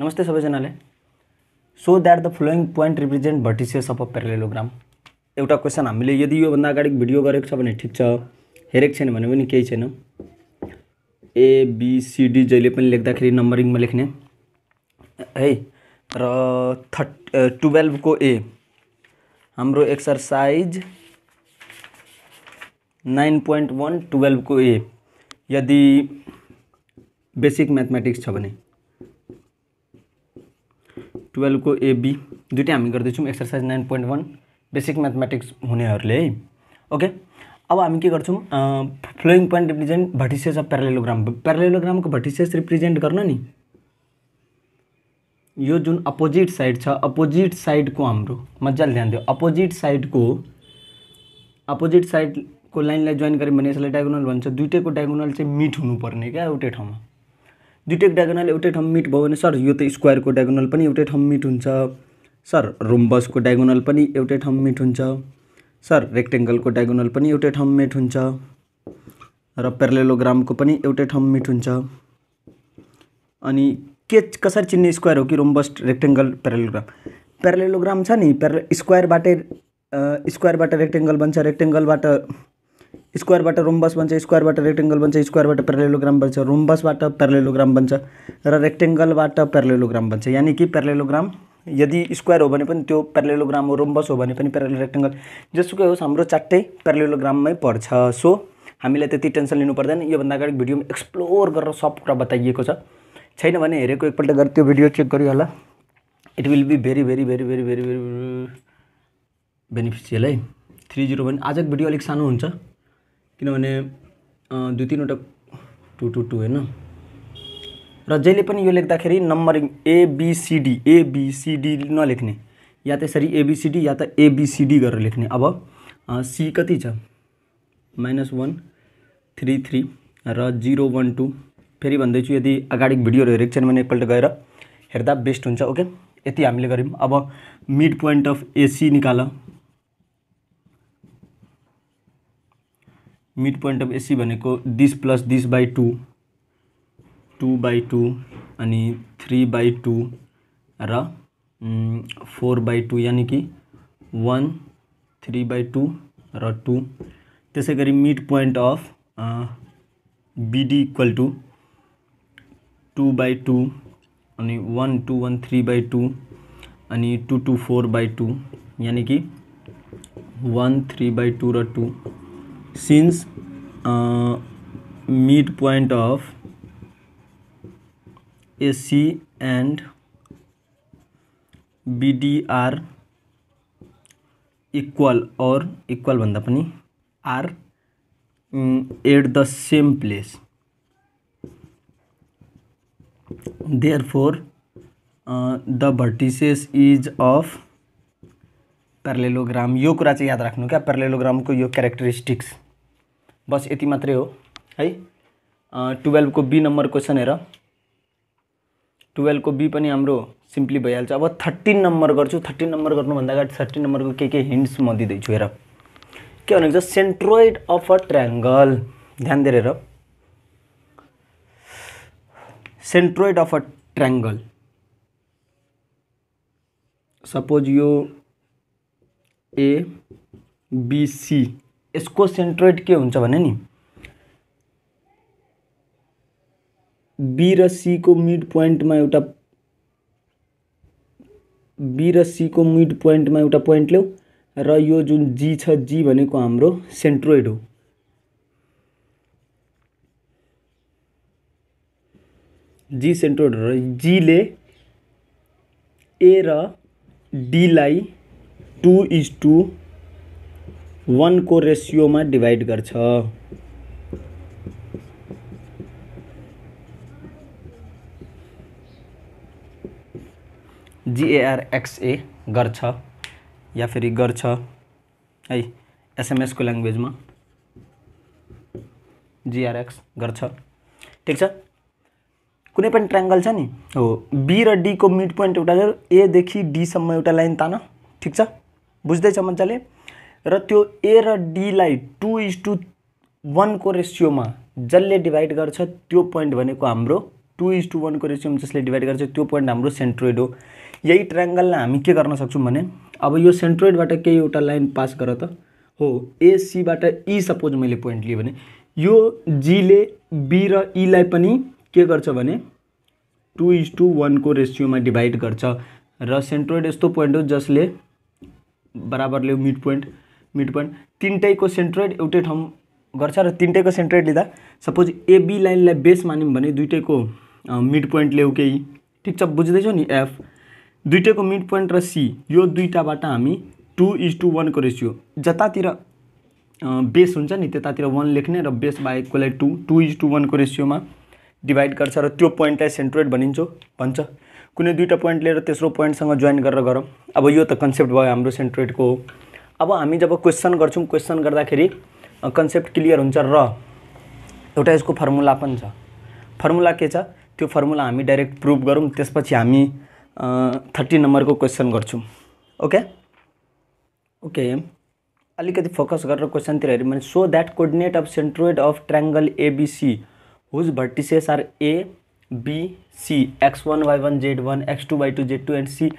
नमस्ते सब जनाले so that the following point represent vertices of a parallelogram एटा क्वेश्चन हमें यदि भाग अगड़ी भिडियो गरेको ठीक भने ठिक छ हेरेको छैन भने पनि केही छैन एबिसिडी जहिले पनि लेख्दाखेरि ए हम एक्सरसाइज नाइन वन टुवेल्व को ए यदि बेसिक मैथमेटिक्स टुवेल्भको एबी दुइटै हामी गर्दैछौँ exercise nine point one basic mathematics हुनेहरूले है ओके अब हामी के गर्छौँ following point represent vertices of parallelogram प्यारालेलोग्रामको भर्टिसेस रिप्रेजेन्ट गर्न नि यो जुन अपोजिट साइड छ अपोजिट साइडको हाम्रो मजाले ध्यान दियो अपोजिट साइडको अपोजिट साइडको लाइनलाई जोइन गऱ्यौँ भने यसलाई डायगोनल भन्छ दुइटैको डायगोनल चाहिँ मिट हुनुपर्ने क्या एउटै ठाउँमा दुइटै डायगोनल एउटै ठाउँ मिट भयो भने सर यो त स्क्वायरको डायगोनल पनि एउटै ठाउँ मिट हुन्छ सर रोम्बसको डायगोनल पनि एउटै ठाउँ मिट हुन्छ सर रेक्टेङ्गलको डायगोनल पनि एउटै ठाउँ मिट हुन्छ र प्यारलेलोग्रामको पनि एउटै ठाउँ मिट हुन्छ अनि के कसरी चिन्ने स्क्वायर हो कि रोम्बस रेक्टेङ्गल प्यारलेलोग्राम प्यारलेलोग्राम छ नि प्यारल स्क्वायरबाटै स्क्वायरबाट रेक्टेङ्गल बन्छ रेक्टेङ्गलबाट स्क्वायरबाट रोम्बस बन्छ स्क्वायरबाट रेक्टेङ्गल बन्छ स्क्वायरबाट प्यारलेलोग्राम बन्छ रोम्बसबाट प्यारलेलोग्राम बन्छ र रेक्टेङ्गलबाट प्यारलेलोग्राम बन्छ यानि कि प्यारलेलोग्राम यदि स्क्वायर हो भने पनि त्यो प्यारलेलोग्राम हो रोम्बस हो भने पनि प्यारल रेक्टेङ्गल जसुकै होस् हाम्रो चारटै प्यारलेलोग्राममै पर्छ सो हामीलाई त्यति टेन्सन लिनु पर्दैन योभन्दा अगाडि भिडियोमा एक्सप्लोर गरेर सब कुरा बताइएको छ छैन भने हेरेको एकपल्ट गरेर त्यो भिडियो चेक गरियो होला it will be very very very very very very very beneficial है थ्री जिरो भने आजको भिडियो अलिक सानो हुन्छ किनभने दुई तिनवटा टु टु टू होइन र जहिले पनि यो लेख्दाखेरि नम्बरिङ एबिसिडी एबिसिडी नलेख्ने या त्यसरी एबिसिडी या त एबिसिडी गरेर लेख्ने अब सी कति छ माइनस वान थ्री थ्री र जिरो वान टू फेरि भन्दैछु यदि अगाडि भिडियोहरू हेरेको छैन भने एकपल्ट गएर हेर्दा बेस्ट हुन्छ ओके यति हामीले गऱ्यौँ अब मिड पोइन्ट अफ एसी निकाल mid point of A C this plus this by two two by two अनि थ्री बाई टू र फोर बाई टू यानी कि वन थ्री बाई टू र टू त्यसै mid point of B D equal to two by two अनि two one three by two uh two two four by two यानि कि one three by two र two since mid point of A C and B D are equal और equal भाग are at the same place for the vertices is of parallelogram यो कुरा चाहिँ याद राख्नु क्या प्यारलेलोग्रामको यो क्यारेक्टरिस्टिक्स बस यति मात्रै हो है टुवेल्भको बी नम्बर क्वेसन हेर टुवेल्भको बी पनि हाम्रो सिम्पली भइहाल्छ अब थर्टिन नम्बर गर्छु थर्टिन नम्बर गर्नुभन्दा अगाडि थर्टिन नम्बरको के के हिन्ट्स म दिँदैछु हेर के भनेको छ सेन्ट्रोइड अफ अ ट्रायङ्गल ध्यान दिएर हेर centroid of a triangle suppose यो एबिसी यसको सेन्ट्रोइड के हुन्छ भने नि बी र सीको मिड पोइन्टमा एउटा बी र सीको मिड पोइन्टमा एउटा पोइन्ट ल्याऊ र यो जुन जी छ जी भनेको हाम्रो सेन्ट्रोइड हो जी सेन्ट्रोइड हो र जीले ए र डीलाई टू इज टू वन को रेसिओ में जिएआर एक्सए गर्छ या फेरि गर्छ है एसएमएसको ल्याङ्ग्वेजमा जिआरएक्स गर्छ ठिक छ कुनै पनि ट्राङ्गल छ नि बी मिड पोइंट एटा ए देखि डीसम एटा लाइन तान ठीक है बुझ्दैछ मजाले र त्यो ए र डीलाई टु इज टू वानको रेसियोमा जसले डिभाइड गर्छ त्यो पोइन्ट भनेको हाम्रो टु इज टू वानको रेसियोमा जसले डिभाइड गर्छ त्यो पोइन्ट हाम्रो सेन्ट्रोइड हो यही ट्रायङ्गललाई हामी के गर्न सक्छौँ भने अब यो सेन्ट्रोइडबाट केही एउटा लाइन पास गर त हो एसीबाट ई सपोज मैले पोइन्ट लिएँ भने यो जीले बी र ईलाई e पनि के गर्छ भने टु इज टू वानको रेसियोमा डिभाइड गर्छ र सेन्ट्रोइड यस्तो पोइन्ट हो जसले बराबर लिऊ मिड पोइन्ट मिड पोइन्ट तिनटैको सेन्ट्रोइड एउटै ठाउँ गर्छ र तिनटैको सेन्ट्रोइड लिँदा सपोज एबी लाइनलाई बेस मान्यौँ भने दुइटैको मिड पोइन्ट ल्याउ केही ठिक छ बुझ्दैछौँ नि एफ दुइटैको मिड पोइन्ट र सी यो दुइटाबाट हामी टु इज टू वानको रेसियो जतातिर बेस हुन्छ नि त्यतातिर वान लेख्ने र बेस बाहेककोलाई टू टू इज टू वानको रेसियोमा डिभाइड गर्छ र त्यो पोइन्टलाई सेन्ट्रोइड भनिन्छ भन्छ कुनै दुईवटा पोइन्ट लिएर तेस्रो पोइन्टसँग जोइन गरेर गरौँ अब यो त कन्सेप्ट भयो हाम्रो सेन्ट्रोइडको हो अब हामी जब क्वेसन गर्छौँ क्वेसन गर्दाखेरि कन्सेप्ट क्लियर हुन्छ र एउटा यसको फर्मुला पनि छ फर्मुला के छ त्यो फर्मुला हामी डाइरेक्ट प्रुभ गरौँ त्यसपछि हामी थर्टी नम्बरको क्वेसन गर्छौँ ओके ओके अलिकति फोकस गरेर क्वेसनतिर हेऱ्यौँ भने so that coordinate of centroid of triangle A B C are a whose vertices are A, B, C, X1, Y1, Z1, X2, Y2, Z2 and C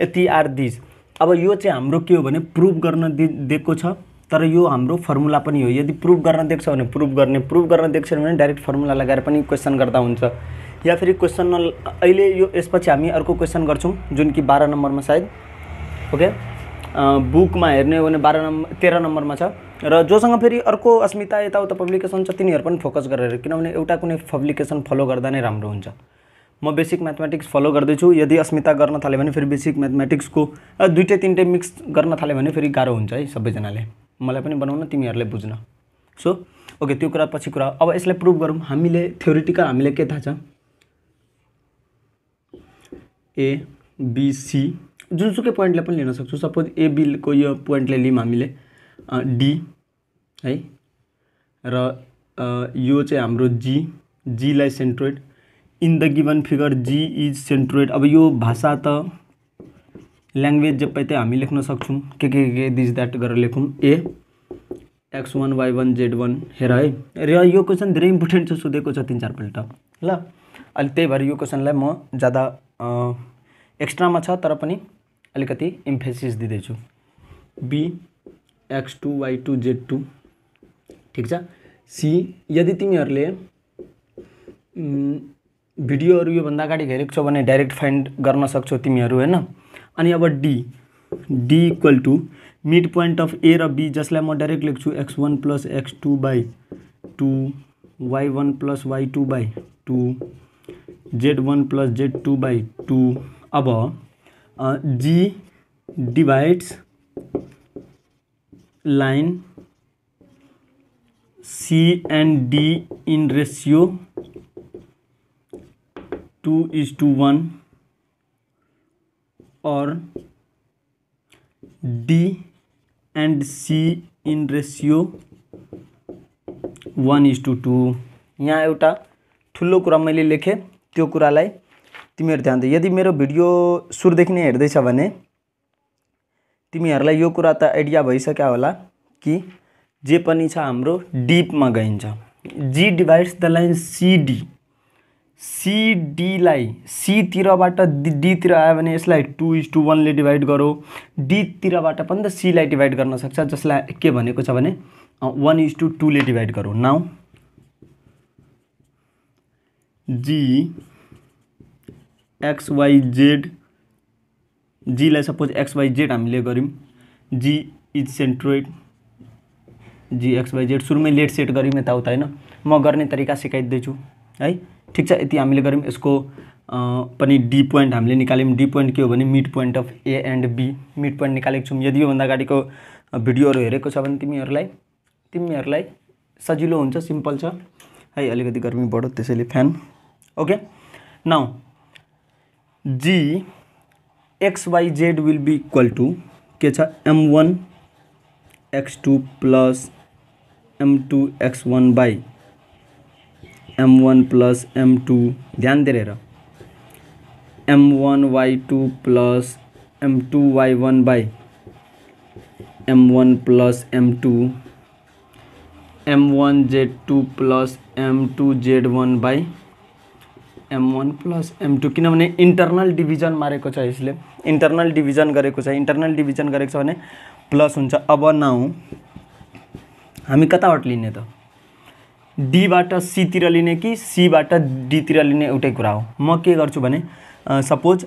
यति आर दिज अब यो चाहिँ हाम्रो के हो भने प्रुभ गर्न दिएको छ तर यो हाम्रो फर्मुला पनि हो यदि प्रुभ गर्न दिएको छ भने प्रुभ गर्ने प्रुभ गर्न दिएको छ भने डाइरेक्ट फर्मुला लगाएर पनि क्वेसन गर्दा हुन्छ या फेरि क्वेसन अहिले यो यसपछि हामी अर्को क्वेसन गर्छौँ जुन कि बाह्र नम्बरमा सायद ओके बुकमा हेर्ने हो भने बाह्र नम्बर तेह्र नम्बरमा छ र जोसँग फेरि अर्को अस्मिता यताउता पब्लिकेसन छ तिनीहरू पनि फोकस गरेर किनभने एउटा कुनै पब्लिकेसन फलो गर्दा नै राम्रो हुन्छ म बेसिक म्याथमेटिक्स फलो गर्दैछु यदि अस्मिता गर्न थाल्यो भने फेरि बेसिक म्याथमेटिक्सको दुइटै तिनटै मिक्स गर्न थाल्यो भने फेरि गाह्रो हुन्छ है सबैजनाले मलाई पनि बनाउन तिमीहरूले बुझ्न सो ओके त्यो कुरा पछि कुरा अब यसलाई प्रुभ गरौँ हामीले थ्योरिटिकल हामीले के थाहा छ ए बिसी जुनसुकै पोइन्टले पनि लिन सक्छु सपोज एबीको यो पोइन्टले लियौँ हामीले डी है र यो चाहिँ हाम्रो जी जीलाई centroid in the given figure G is centroid अब यो भाषा त ल्याङ्ग्वेज जे त हामी लेख्न सक्छौँ के के के दिस द्याट गरेर लेखौँ A x one why one Z one हेर है र यो क्वेसन धेरै इम्पोर्टेन्ट छ सोधेको छ तिन चारपल्ट ल अहिले त्यही भएर यो क्वेसनलाई म ज्यादा एक्स्ट्रामा छ तर पनि अलिकति इम्फेसिस दिँदैछु B X two why two Z two ठिक छ सी यदि तिमीहरूले भिडियोहरू योभन्दा अगाडि हेरेको छौ भने डाइरेक्ट फाइन्ड गर्न सक्छौ तिमीहरू होइन अनि अब D D equal to mid point of A र बी जसलाई म डाइरेक्ट लेख्छु X one plus x two by two Y one plus Y two by two Z one plus Z two by two अब G divides line C and D in ratio two is to one और D and C in ratio one is to two two एटा ठूल कुरा मैं लेखे तो तिमी ध्यान they यदि मेरे भिडियो सुरुदेखि नहीं हेर्दैछ तिमी यह आइडिया भैस होला कि जे पनि छ हाम्रो डिपमा गइन्छ G divides the line C D सिडीलाई सीतिरबाट डीतिर आयो भने यसलाई टु इज टू वानले डिभाइड गरौँ डीतिरबाट पनि त सीलाई डिभाइड गर्न सक्छ जसलाई के भनेको छ भने वान इज टू टूले डिभाइड गरौँ नाउ जी एक्सवाइजेड जीलाई सपोज एक्सवाइजेड हामीले गऱ्यौँ G is centroid G X Y Z सुरुमै लेट सेट गऱ्यौँ यताउता होइन म गर्ने तरिका सिकाइदिँदैछु है ठिक छ यति हामीले गऱ्यौँ यसको पनि डी पोइन्ट हामीले निकाल्यौँ डी पोइन्ट के हो भने mid point of A and B mid point निकालेको छौँ यदि योभन्दा अगाडिको भिडियोहरू हेरेको छ भने तिमीहरूलाई तिमीहरूलाई सजिलो हुन्छ सिम्पल छ है अलिकति गर्मी बढो त्यसैले fan okay now G X Y Z will be equal to के छ M one x two plus am two x one by M one plus am two ध्यान दिएर M one Y two plus am two Y one by M one plus am two am one Z two plus am two Z one by M one plus am two किनभने internal division मारेको छ यसले internal division गरेको छ internal division गरेको छ भने plus हुन्छ अब नाउँ हामी कताबाट लिने त डीबाट सीतिर लिने कि सीबाट डीतिर लिने एउटै कुरा हो म के गर्छु भने सपोज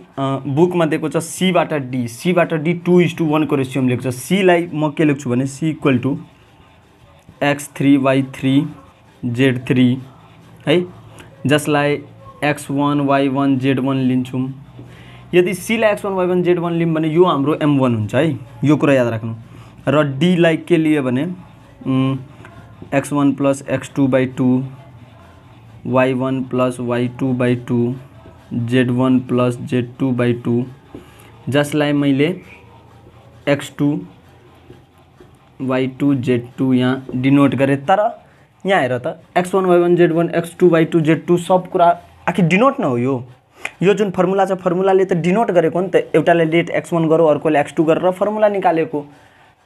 बुकमा दिएको छ सीबाट डी सीबाट डी टु इज टू वानको रेसियम लेख्छु सीलाई म के लेख्छु भने C equal to X three Y three Z three है जसलाई X one why one Z one लिन्छौँ यदि सीलाई X one why one Z one लियौँ भने यो हाम्रो एम वान हुन्छ है यो कुरा याद राख्नु र डीलाई के लियो भने X one plus x two by two Y one plus Y two by two Z one plus Z two by two जिस मैं X two Y two Z two यहाँ डिनोट गरेँ तर यहाँ हेर त X one Y one Z one x two Y two Z two सब कुछ आखिर डिनोट न हो यो यो जो फर्मुला छ फर्मुलाले डिनोट गरेको हो डेट एक्स वन करो अर्क एक्स टू कर फर्मुला निले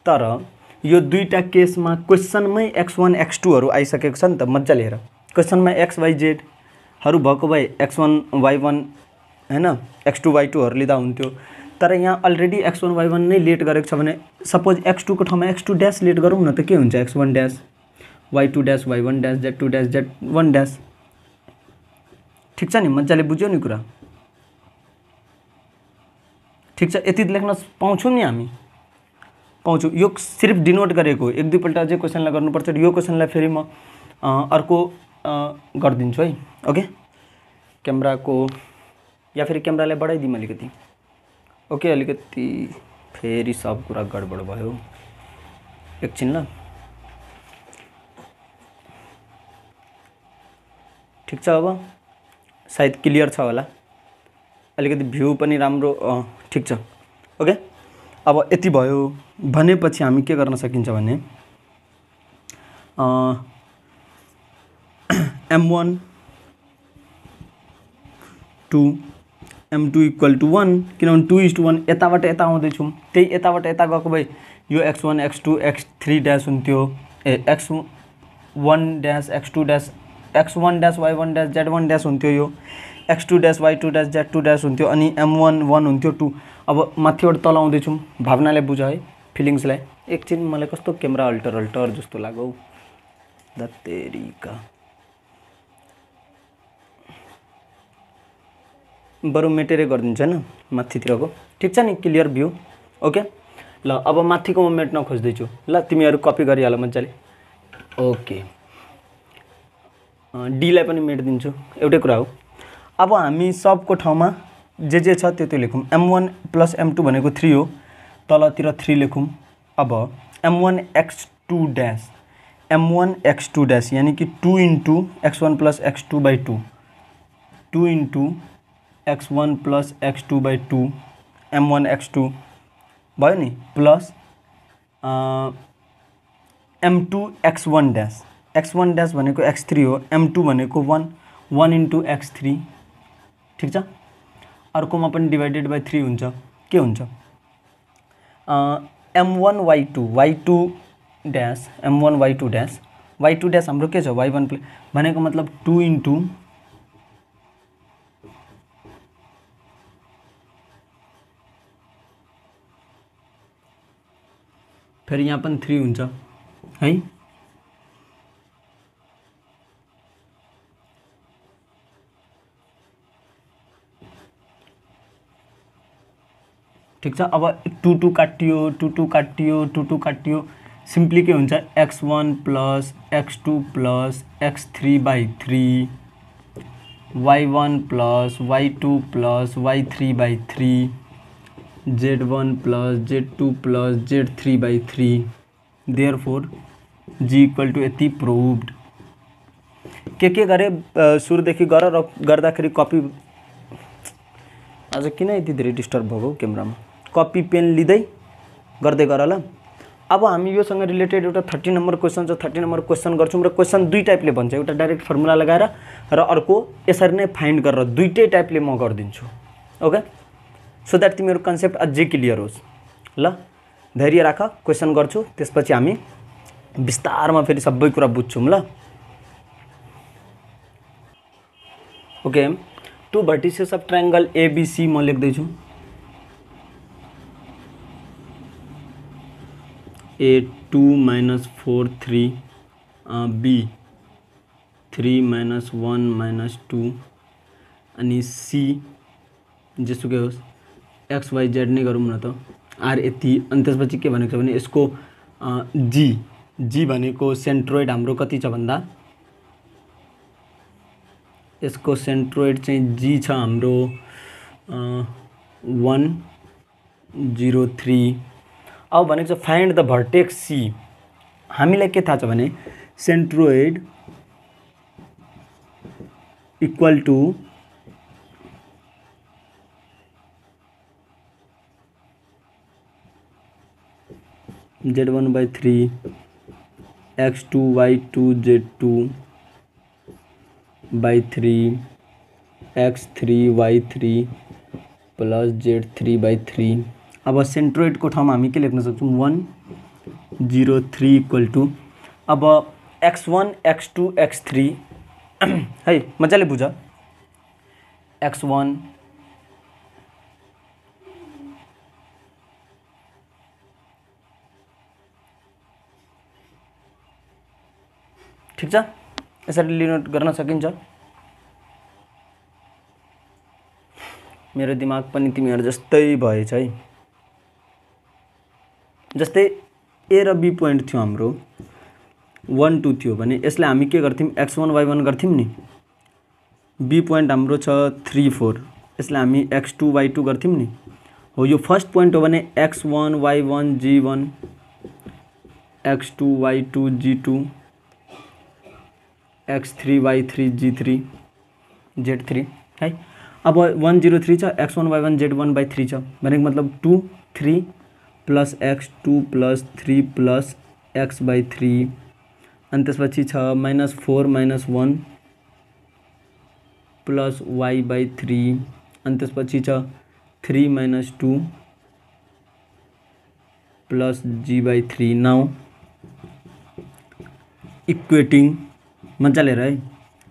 तर यो दुईवटा केसमा क्वेसनमै एक्स वान एक्स टूहरू आइसकेको छ नि त मजाले हेर क्वेसनमा एक्स वाइ जेडहरू भएको भए एक्स वान वाइ वान होइन एक्स टू वाइ टूहरू लिँदा हुन्थ्यो तर यहाँ already x one why one नै लेट गरेको छ भने सपोज एक्स टूको ठाउँमा एक्स टू ड्यास लेट गरौँ न त के हुन्छ x one dash y two dash y one dash z two dash z one dash ठिक छ नि मजाले बुझ्यो नि कुरा ठिक छ यति लेख्न पाउँछौँ नि हामी पाउँछु यो सिर्फ डिनोट गरेको एक दुईपल्ट अझै क्वेसनलाई गर्नुपर्छ यो क्वेसनलाई फेरि म अर्को गरिदिन्छु है ओके क्यामराको या फेरि क्यामरालाई बढाइदिउँ अलिकति ओके अलिकति फेरि सब कुरा गडबड भयो एकछिन ल ठिक छ अब सायद क्लियर छ होला अलिकति भ्यू पनि राम्रो ठिक छ ओके अब यति भयो भनेपछि हामी के गर्न सकिन्छ भने m one two m two equal to one किनभने टू इज टू वान यताबाट यता आउँदैछौँ त्यही यताबाट यता गएको भए यो x one x two x three dash हुन्थ्यो ए x one dash x two dash x one dash y one dash z one dash हुन्थ्यो यो x two dash y two dash z two dash हुन्थ्यो अनि m one one हुन्थ्यो two अब माथिबाट तल आउँदैछौँ भावनाले बुझ है फिलिङ्सलाई एकछिन मलाई कस्तो क्यामेरा अल्टर अल्टर जस्तो लाग्यो हौ बरु मेटेरै गरिदिन्छ होइन माथितिरको ठिक छ नि क्लियर भ्यू ओके ल अब माथिको म मेट्न खोज्दैछु ल तिमीहरू कपी गरिहाल मजाले ओके डीलाई पनि मेटिदिन्छु एउटै कुरा हो अब हामी सबको ठाउँमा जे जे छ त्यो त्यो लेखौँ m one plus am two भनेको थ्री हो तलतिर थ्री लेखौँ अब m one x two dash m one x two dash यानि कि two into x one plus x two by two two into x one plus x two by two am one x two भयो नि plus am two x one dash x one dash भनेको x three हो m two भनेको one one into x three ठीक छ में divided by three हो m one y two Y two dash m one y two dash y two dash हम के y one प्ले मतलब टू इंटू फिर यहाँ पर थ्री हो ठीक है अब टू टू काटियो टू टू काटियो टू टू काटियो सीम्पली के होता x one plus x two plus x three by three y one plus Y two plus Y three by three z one plus Z two plus z three by three therefore G equal to यति proved के के गरेँ सुरुदेखि गर र गर्दाखेरि copy आज किन यति धेरै डिस्टर्ब भएको क्यामेरामा कपी पेन लिँदै गर्दै गर ल अब हामी योसँग रिलेटेड एउटा थर्टी नम्बर क्वेसन छ थर्टी नम्बर क्वेसन गर्छौँ र क्वेसन दुई टाइपले भन्छ एउटा डाइरेक्ट फर्मुला लगाएर र अर्को यसरी नै फाइन्ड गरेर दुइटै टाइपले म गरिदिन्छु ओके सो द्याट तिमीहरू कन्सेप्ट अझै क्लियर होस् ल धैर्य राख क्वेसन गर्छु त्यसपछि हामी बिस्तारमा फेरि सबै कुरा बुझ्छौँ ल okay two vertices of triangle ABC म लेख्दैछु A two minus four three B three minus one minus two अनि सी जेसुकै होस् एक्सवाई जेड नै गरौँ न त आर यति अनि त्यसपछि के भनेको छ भने यसको जी जी भनेको सेन्ट्रोइड हाम्रो कति छ भन्दा यसको सेन्ट्रोइड चाहिँ जी छ हाम्रो वान जिरो थ्री अब फाइंड द भर्टेक्स सी हमीर के थाहा centroid equal to Z one by three x two Y two Z two by three x three y three plus z three by three अब सेन्ट्रोइडको ठाउँमा हामी के लेख्न सक्छौँ one zero three equal to अब x one x two x three है मजाले बुझ एक्स वान ठिक छ यसरी लिनोट गर्न सकिन्छ मेरो दिमाग पनि तिमीहरू जस्तै भएछ है जस्तै ए र बी पोइन्ट थियो हाम्रो वान टू थियो भने यसलाई हामी के गर्थ्यौँ एक्स वान वाइ वान गर्थ्यौँ नि बी पोइन्ट हाम्रो छ थ्री फोर यसलाई हामी एक्स टू वाइ टू गर्थ्यौँ नि हो यो फर्स्ट पोइन्ट हो भने x one why one z one x two why two z two x three y three z three Z three है अब वान जिरो थ्री छ x one why one Z one by three छ भनेको मतलब two three plus x two plus three plus x by three अनि त्यसपछि छ minus four minus one plus y by three अनि त्यसपछि छ three minus two plus z by three now equating मजाले हेर है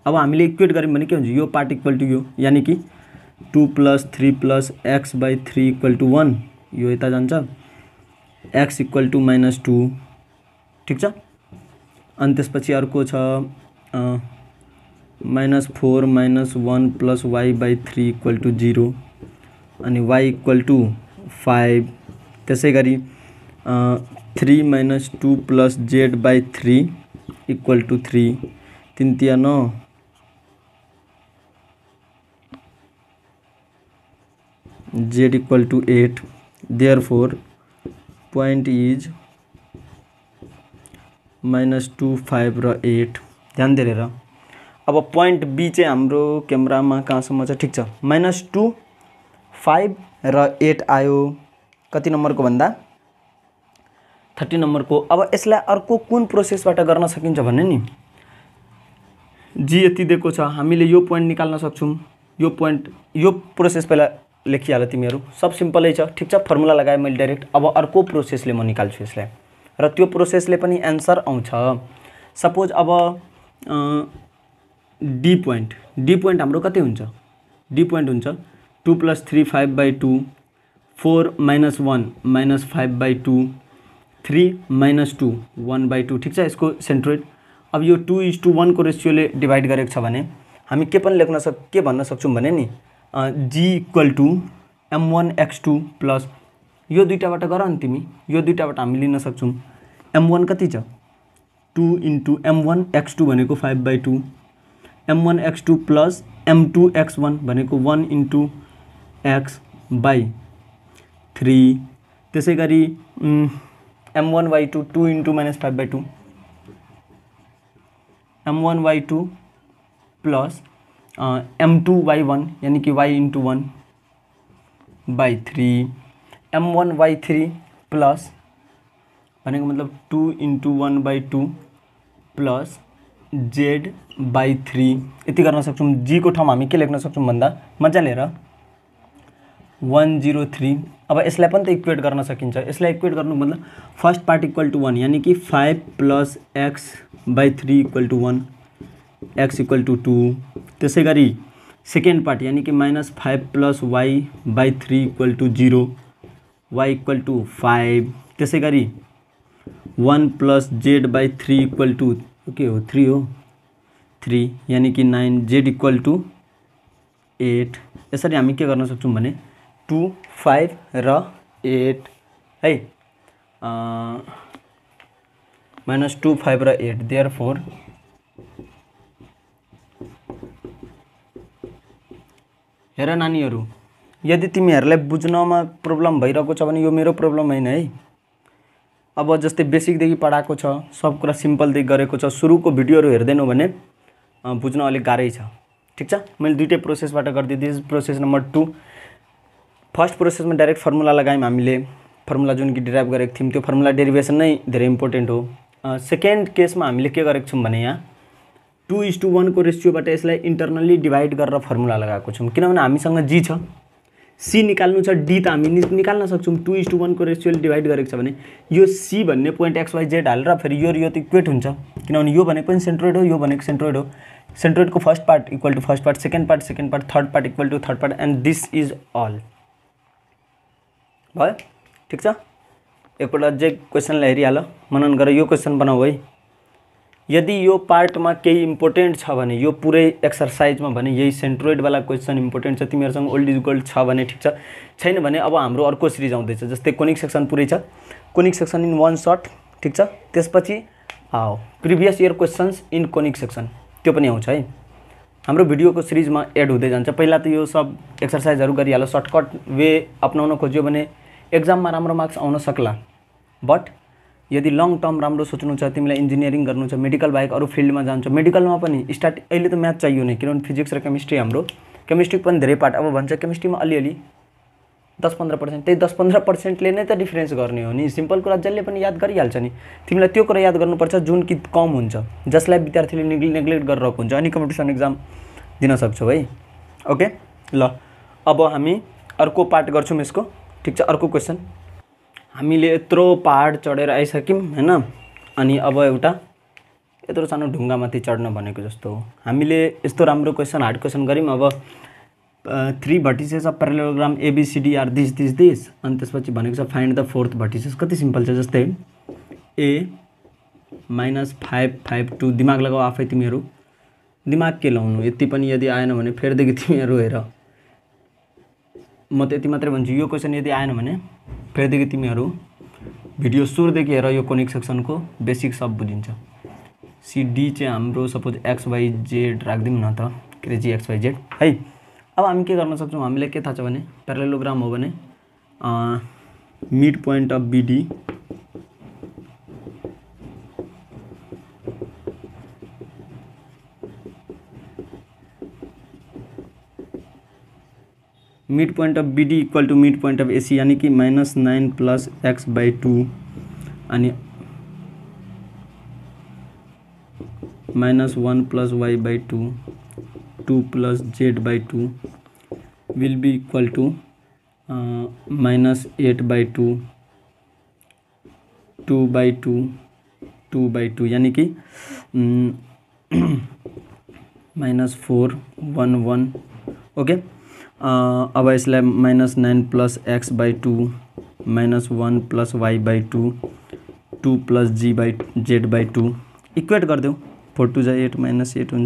अब हामीले इक्वेट गऱ्यौँ भने के हुन्छ यो पार्ट इक्वल टु यो यानि कि two plus three plus x by three equal to one यो यता जान्छ x equal to minus two ठिक छ अनि त्यसपछि अर्को छ minus four minus one plus y by three equal to zero अनि वाइ इक्वल टु फाइभ त्यसै गरी three minus two plus z by three equal to three तिन तिया नौ z equal to eight therefore point is minus two five र eight ध्यान दिएर अब पॉइंट बी चाहिँ हाम्रो क्यामेरामा कहाँसम्म छ ठीक छ माइनस टू फाइभ र एट आयो कति नम्बरको भन्दा थर्टी नम्बरको अब यसलाई अर्को कुन प्रोसेसबाट गर्न सकिन्छ भने नि जी यति दिएको छ हामीले यो पोइन्ट निकाल्न सक्छौँ यो पोइन्ट यो प्रोसेस पहिला लेखिहाल तिमीहरू सब सिम्पलै छ ठिक छ फर्मुला लगाएँ मैले डाइरेक्ट अब अर्को प्रोसेसले म निकाल्छु यसलाई र त्यो प्रोसेसले पनि एन्सर आउँछ सपोज अब डी पोइन्ट डी पोइन्ट हाम्रो कति हुन्छ डी पोइन्ट हुन्छ two plus three five by two four minus one minus five by two three minus two one by two ठिक छ यसको सेन्ट्रोइड अब यो टू इज टू वानको रेसियोले डिभाइड गरेको छ भने हामी के पनि लेख्न सक के भन्न सक्छौँ भने नि G equal to m one x two plus यह दुईटा गर कर तिमी दुईटा दुइटाबाट हम लिख सक्छौँ एम वन कति two into m one x two बने five by two m one x two plus am two x one को one into x by three तेगरी m one y two two into minus five by two m one y two plus am two Y one यानी कि y into one by three m one y three plus भनेको मतलब two into one by two plus z by three यति गर्न सक्छौँ जीको ठाउँमा हामी के लेख्न सक्छौँ भन्दा मजाले र वान जिरो थ्री अब यसलाई पनि त इक्वेट गर्न सकिन्छ यसलाई इक्वेट गर्नु मतलब first part equal to one यानि कि five plus x by three equal to one x equal to two तेरी सेकेंड पार्ट यानि कि minus five plus y by three equal to zero y equal to five त्यसै one plus z by three equal to के हो three हो three यानि कि nine z equal to eight इस हम के करना सक्छौँ भने टू फाइव र एट हई माइनस टू फाइव र एट देयर फोर हेर नानीहरू यदि तिमीहरूलाई बुझ्नमा प्रब्लम भइरहेको छ भने यो मेरो प्रब्लम होइन है अब जस्तै बेसिकदेखि पढाएको छ सब कुरा सिम्पलदेखि गरेको छ सुरुको भिडियोहरू हेर्दैनौ भने बुझ्न अलिक गाह्रै छ ठिक छ मैले दुइटै प्रोसेसबाट गरिदिएँ this process number two first प्रोसेसमा डाइरेक्ट फर्मुला लगायौँ हामीले फर्मुला जुन कि डिराइभ गरेको थियौँ त्यो फर्मुला डेरिभेसन नै धेरै इम्पोर्टेन्ट हो सेकेन्ड केसमा हामीले के गरेको छौँ भने यहाँ टु इज टू वानको रेसियोबाट यसलाई इन्टर्नल्ली डिभाइड गरेर फर्मुला लगाएको छौँ किनभने हामीसँग जी छ सी निकाल्नु छ डी त हामी निकाल्न सक्छौँ टु इज टू वानको रेसियोले डिभाइड गरेको छ भने यो सी भन्ने पोइन्ट एक्सवाई जेड हालेर फेरि यो यो त इक्वेट हुन्छ किनभने यो भनेको पनि सेन्ट्रोइड हो यो भनेको सेन्ट्रोइड हो सेन्ट्रोइडको first part equal to first part second part second part third part equal to third part and this is all भयो ठिक छ एकपल्ट अझै क्वेसनलाई हेरिहाल मनन गरेर यो क्वेसन बनाऊ है यदि यो पार्टमा केही इम्पोर्टेन्ट छ भने यो पुरै एक्सर्साइजमा भने यही सेन्ट्रोइडवाला क्वेसन इम्पोर्टेन्ट छ तिमीहरूसँग ओल्ड इज गोल्ड छ भने ठिक छ छैन भने अब हाम्रो अर्को सिरिज आउँदैछ जस्तै कोनिक सेक्सन पुरै छ conic section in one short ठिक छ त्यसपछि आओ previous year questions in conic section त्यो पनि आउँछ है हाम्रो भिडियोको सिरिजमा एड हुँदै जान्छ पहिला त यो सब एक्सर्साइजहरू गरिहाल्यो सर्टकट वे अप्नाउन खोज्यो भने एक्जाममा राम्रो मार्क्स आउन सक्ला बट यदि लङ टर्म राम्रो सोच्नु छ तिमीलाई इन्जिनियरिङ गर्नु छ मेडिकल बाहेक अरू फिल्डमा जान्छ मेडिकलमा पनि स्टार्ट अहिले त म्याथ चाहियो नै किनभने फिजिक्स र केमिस्ट्री हाम्रो केमिस्ट्री पनि धेरै पार्ट अब भन्छ केमिस्ट्रीमा अलिअलि दस पन्ध्र पर्सेन्ट त्यही दस पन्ध्र पर्सेन्टले नै त डिफ्रेन्स गर्ने हो नि सिम्पल कुरा जसले पनि याद गरिहाल्छ नि तिमीलाई त्यो कुरा याद गर्नुपर्छ जुन कि कम हुन्छ जसलाई विद्यार्थीले निग् नेग्लेक्ट गरिरहेको हुन्छ अनि कम्पिटिसन एक्जाम दिन सक्छौ है ओके ल अब हामी अर्को पार्ट गर्छौँ यसको ठिक छ अर्को क्वेसन हामीले यत्रो पाहाड चढेर आइसक्यौँ होइन अनि अब एउटा यत्रो सानो ढुङ्गामाथि चढ्न भनेको जस्तो हो हामीले यस्तो राम्रो क्वेसन हार्ड क्वेसन गऱ्यौँ अब three vertices of parallelogram ABCD are this this this अनि त्यसपछि भनेको छ फाइन्ड द फोर्थ भर्टिसेस कति सिम्पल छ जस्तै A minus five five two दिमाग लगाऊ आफै तिमीहरू दिमाग के लाउनु यति पनि यदि आएन भने फेरिदेखि तिमीहरू हेर म त्यति मात्रै भन्छु यो क्वेसन यदि आएन भने फेरिदेखि तिमीहरू भिडियो सुरुदेखि हेर यो कोनिक सेक्सनको बेसिक सब बुझिन्छ सिडी चाहिँ हाम्रो सपोज जेड राखिदिउँ न त एक्सवाई जेड है अब हामी के गर्न सक्छौँ हामीलाई के थाहा छ भने प्यारालोग्राम हो भने mid point of BD mid point of B D equal to mid point of A C यानी कि minus nine plus x by two आणि one plus y by two two plus z by two will be equal to minus eight by two two by two two by two यानी कि minus four one one okay अब इसलिए minus nine plus x by two minus one plus y by two two plus z by z by two equate दौ four two जा eight minus eight हो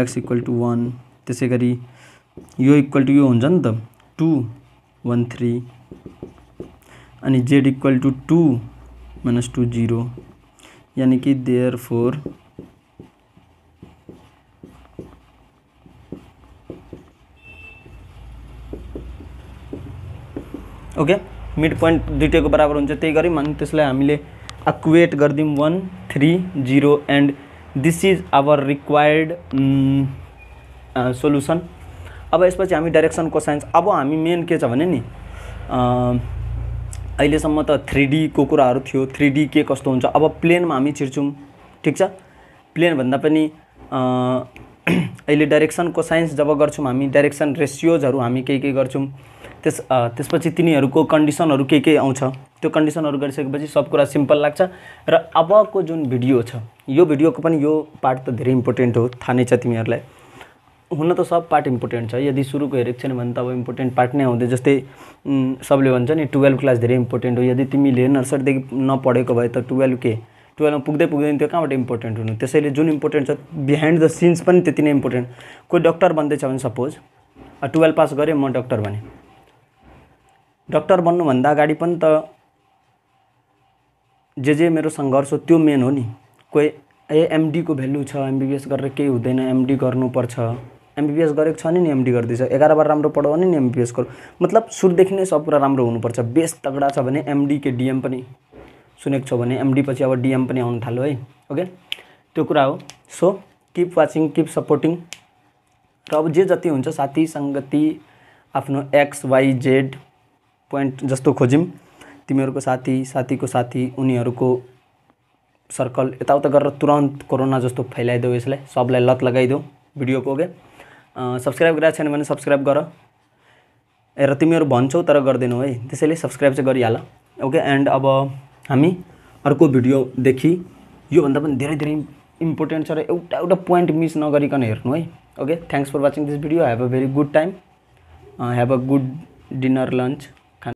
x equal to one तेगरी यो equal to यो हो two one three अनि z equal to two minus two zero यानि कि therefore okay mid point दुइटैको बराबर हुन्छ त्यही गऱ्यौँ अनि त्यसलाई हामीले एक्वेट गरिदिउँ one three zero and this is our required solution अब यसपछि हामी डाइरेक्सन कोसाइन्स अब हामी मेन के छ भने नि uh, अहिलेसम्म त थ्री डीको कुराहरू थियो थ्री डी के कस्तो हुन्छ अब प्लेनमा हामी छिर्छौँ ठिक छ भन्दा पनि uh, अहिले डाइरेक्सन कोसाइन्स जब गर्छौँ हामी डाइरेक्सन रेसियोजहरू हामी के के गर्छौँ त्यस त्यसपछि तिनीहरूको कन्डिसनहरू के के आउँछ त्यो कन्डिसनहरू गरिसकेपछि सब कुरा सिम्पल लाग्छ र अबको जुन भिडियो छ यो भिडियोको पनि यो पार्ट त धेरै इम्पोर्टेन्ट हो थाहा नै छ तिमीहरूलाई हुन त सब पार्ट इम्पोर्टेन्ट छ यदि सुरुको हेरेको छैन भने त अब इम्पोर्टेन्ट पार्ट नै आउँदै जस्तै सबले भन्छ नि टुवेल्भ क्लास धेरै इम्पोर्टेन्ट हो यदि तिमीले नर्सरीदेखि नपढेको भए त टुवेल्भ के टुवेल्भमा पुग्दै पुग्दैन त्यो कहाँबाट इम्पोर्टेन्ट हुनु त्यसैले जुन इम्पोर्टेन्ट छ बिहाइन्ड द सिन्स पनि त्यति नै इम्पोर्टेन्ट कोही डक्टर भन्दैछ भने सपोज टुवेल्भ पास गरेँ म डक्टर भने डक्टर बन्नुभन्दा अगाडि पनि त जे जे मेरो सङ्घर्ष हो त्यो मेन हो नि कोही ए एमडीको भेल्यु छ एमबिबिएस गरेर केही हुँदैन एमडी गर्नुपर्छ एमबिबिएस गरेको छ नि नि एमडी गर्दैछ एघार बार राम्रो पढाउ नि एमबिबिएस गर मतलब सुरुदेखि नै सब कुरा राम्रो हुनुपर्छ बेस तगडा छ भने एमडी के डिएम पनि सुनेको छ भने एमडी पछि अब डिएम पनि आउनु थाल्यो है ओके त्यो कुरा हो so keep watching keep supporting र अब जे जति हुन्छ साथी सङ्गति आफ्नो एक्स वाई जेड पोइन्ट जस्तो खोज्यौँ तिमीहरूको साथी साथीको साथी उनीहरूको सर्कल यताउता गरेर तुरन्त कोरोना जस्तो फैलाइदेऊ यसलाई सबलाई लत लगाइदेऊ भिडियोको ओके सब्सक्राइब गरेको छैन भने सब्सक्राइब गर र तिमीहरू भन्छौ तर गर्दैनौ है त्यसैले सब्सक्राइब चाहिँ गरिहाल ओके एन्ड अब हामी अर्को भिडियोदेखि योभन्दा पनि धेरै धेरै इम्पोर्टेन्ट छ र एउटा एउटा पोइन्ट मिस नगरिकन हेर्नु है okay thanks for watching this video have a very good time have a good dinner lunch